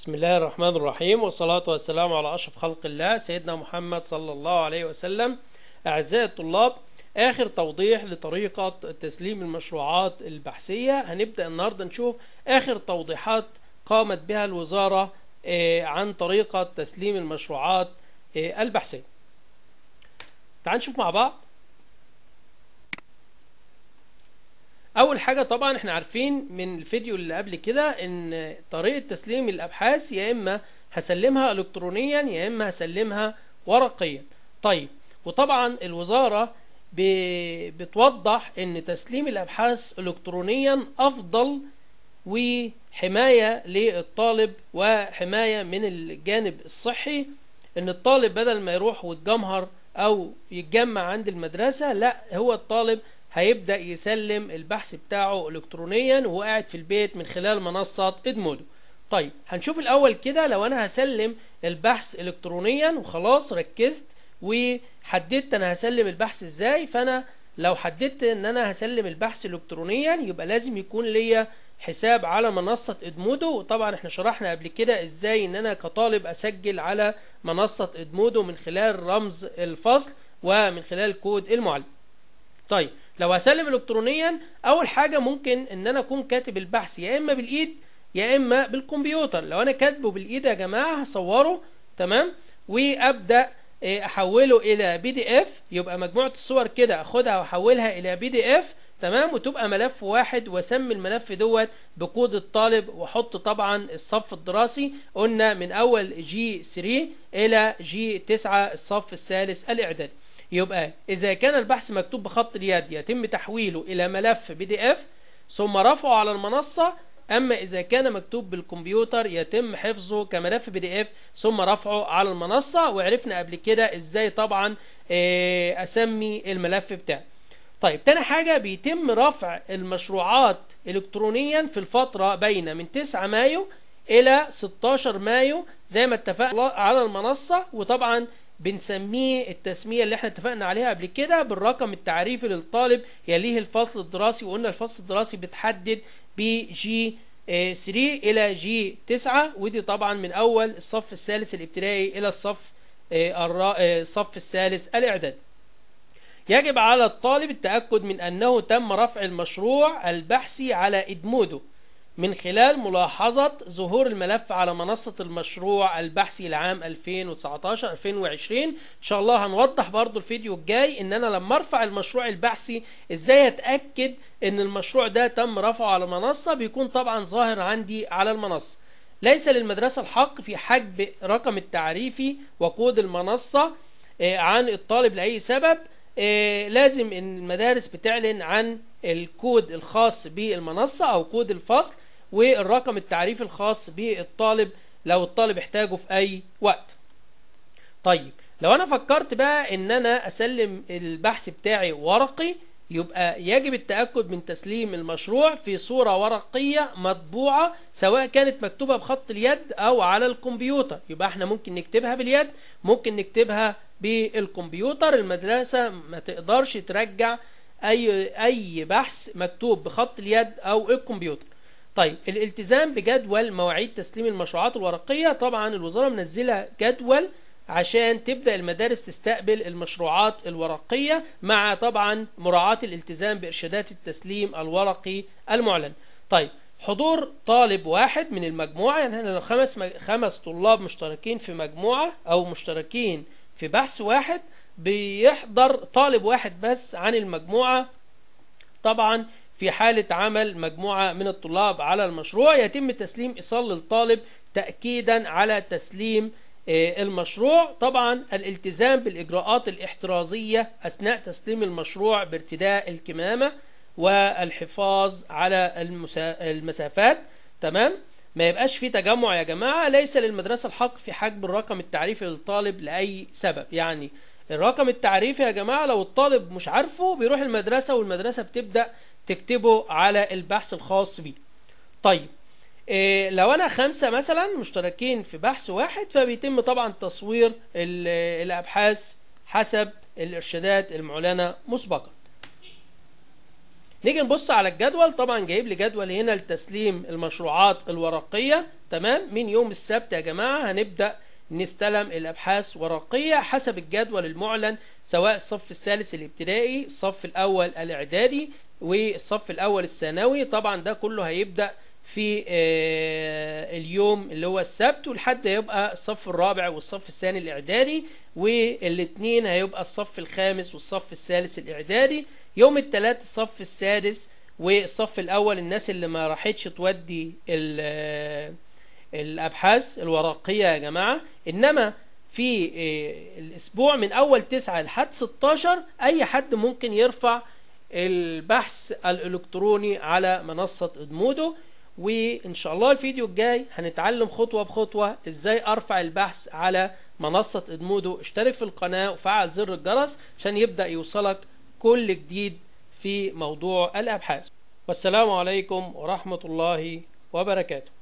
بسم الله الرحمن الرحيم والصلاة والسلام على أشرف خلق الله سيدنا محمد صلى الله عليه وسلم أعزائي الطلاب آخر توضيح لطريقة تسليم المشروعات البحثية هنبدأ النهاردة نشوف آخر توضيحات قامت بها الوزارة آه، عن طريقة تسليم المشروعات آه، البحثية تعال نشوف مع بعض اول حاجه طبعا احنا عارفين من الفيديو اللي قبل كده ان طريقه تسليم الابحاث يا اما هسلمها الكترونيا يا اما هسلمها ورقيا طيب وطبعا الوزاره بتوضح ان تسليم الابحاث الكترونيا افضل وحمايه للطالب وحمايه من الجانب الصحي ان الطالب بدل ما يروح ويتجمهر او يتجمع عند المدرسه لا هو الطالب هيبدأ يسلم البحث بتاعه إلكترونيا وقاعد في البيت من خلال منصة إدمودو طيب هنشوف الأول كده لو أنا هسلم البحث إلكترونيا وخلاص ركزت وحددت أنا هسلم البحث إزاي فأنا لو حددت إن أنا هسلم البحث إلكترونيا يبقى لازم يكون ليا حساب على منصة إدمودو وطبعا احنا شرحنا قبل كده إزاي إن أنا كطالب أسجل على منصة إدمودو من خلال رمز الفصل ومن خلال كود المعلم طيب لو هسلم الكترونيا اول حاجه ممكن ان انا اكون كاتب البحث يا اما بالايد يا اما بالكمبيوتر لو انا كاتبه بالايد يا جماعه هصوره تمام وابدا آه، احوله الى بي دي اف يبقى مجموعه الصور كده اخدها واحولها الى بي دي اف تمام وتبقى ملف واحد واسمي الملف دوت بكود الطالب واحط طبعا الصف الدراسي قلنا من اول جي 3 الى جي 9 الصف الثالث الاعدادي يبقى إذا كان البحث مكتوب بخط اليد يتم تحويله إلى ملف بي دي اف ثم رفعه على المنصة أما إذا كان مكتوب بالكمبيوتر يتم حفظه كملف بي دي اف ثم رفعه على المنصة وعرفنا قبل كده إزاي طبعا آه، أسمي الملف بتاعي طيب تاني حاجة بيتم رفع المشروعات إلكترونيا في الفترة بين من 9 مايو إلى 16 مايو زي ما اتفقنا على المنصة وطبعا بنسميه التسمية اللي احنا اتفقنا عليها قبل كده بالرقم التعريفي للطالب يليه الفصل الدراسي وقلنا الفصل الدراسي بتحدد جي 3 آه، إلى جي 9 ودي طبعا من أول الصف الثالث الابتدائي إلى الصف آه، آه، الصف الثالث الإعدادي يجب على الطالب التأكد من أنه تم رفع المشروع البحثي على إدموده من خلال ملاحظة ظهور الملف على منصة المشروع البحثي لعام 2019 2020 ان شاء الله هنوضح برضو الفيديو الجاي ان انا لما ارفع المشروع البحثي ازاي اتأكد ان المشروع ده تم رفعه على منصة بيكون طبعا ظاهر عندي على المنصة ليس للمدرسة الحق في حجب رقم التعريفي وكود المنصة آه، عن الطالب لأي سبب آه، لازم ان المدارس بتعلن عن الكود الخاص بالمنصة او كود الفصل والرقم التعريفي الخاص بالطالب لو الطالب احتاجه في أي وقت طيب لو أنا فكرت بقى إن أنا أسلم البحث بتاعي ورقي يبقى يجب التأكد من تسليم المشروع في صورة ورقية مطبوعة سواء كانت مكتوبة بخط اليد أو على الكمبيوتر يبقى احنا ممكن نكتبها باليد ممكن نكتبها بالكمبيوتر المدرسة ما تقدرش ترجع أي, أي بحث مكتوب بخط اليد أو الكمبيوتر طيب الالتزام بجدول مواعيد تسليم المشروعات الورقية طبعا الوزارة منزلة جدول عشان تبدأ المدارس تستقبل المشروعات الورقية مع طبعا مراعاة الالتزام بإرشادات التسليم الورقي المعلن طيب حضور طالب واحد من المجموعة يعني احنا لو خمس, مج... خمس طلاب مشتركين في مجموعة أو مشتركين في بحث واحد بيحضر طالب واحد بس عن المجموعة طبعا في حالة عمل مجموعة من الطلاب على المشروع يتم تسليم إيصال للطالب تأكيدا على تسليم آه، المشروع طبعا الالتزام بالإجراءات الاحترازية أثناء تسليم المشروع بارتداء الكمامة والحفاظ على المسافات تمام ما يبقاش في تجمع يا جماعة ليس للمدرسة الحق في حجب الرقم التعريفي للطالب لأي سبب يعني الرقم التعريفي يا جماعة لو الطالب مش عارفه بيروح المدرسة والمدرسة بتبدأ تكتبه على البحث الخاص بيه طيب إيه لو انا خمسة مثلا مشتركين في بحث واحد فبيتم طبعا تصوير الابحاث حسب الارشادات المعلنة مسبقا نيجي نبص على الجدول طبعا جايب لي جدول هنا لتسليم المشروعات الورقية تمام من يوم السبت يا جماعة هنبدأ نستلم الأبحاث ورقية حسب الجدول المعلن سواء الصف الثالث الابتدائي الصف الأول الإعدادي والصف الأول الثانوي طبعا ده كله هيبدأ في آه، اليوم اللي هو السبت ولحد يبقى الصف الرابع والصف الثاني الإعدادي والاثنين هيبقى الصف الخامس والصف الثالث الإعدادي يوم الثلاث الصف السادس والصف الأول الناس اللي ما راحتش تودي ال الأبحاث الورقية يا جماعة إنما في آه، الأسبوع من أول 9 لحد 16 أي حد ممكن يرفع البحث الإلكتروني على منصة إدمودو وإن شاء الله الفيديو الجاي هنتعلم خطوة بخطوة إزاي أرفع البحث على منصة إدمودو اشترك في القناة وفعل زر الجرس عشان يبدأ يوصلك كل جديد في موضوع الأبحاث والسلام عليكم ورحمة الله وبركاته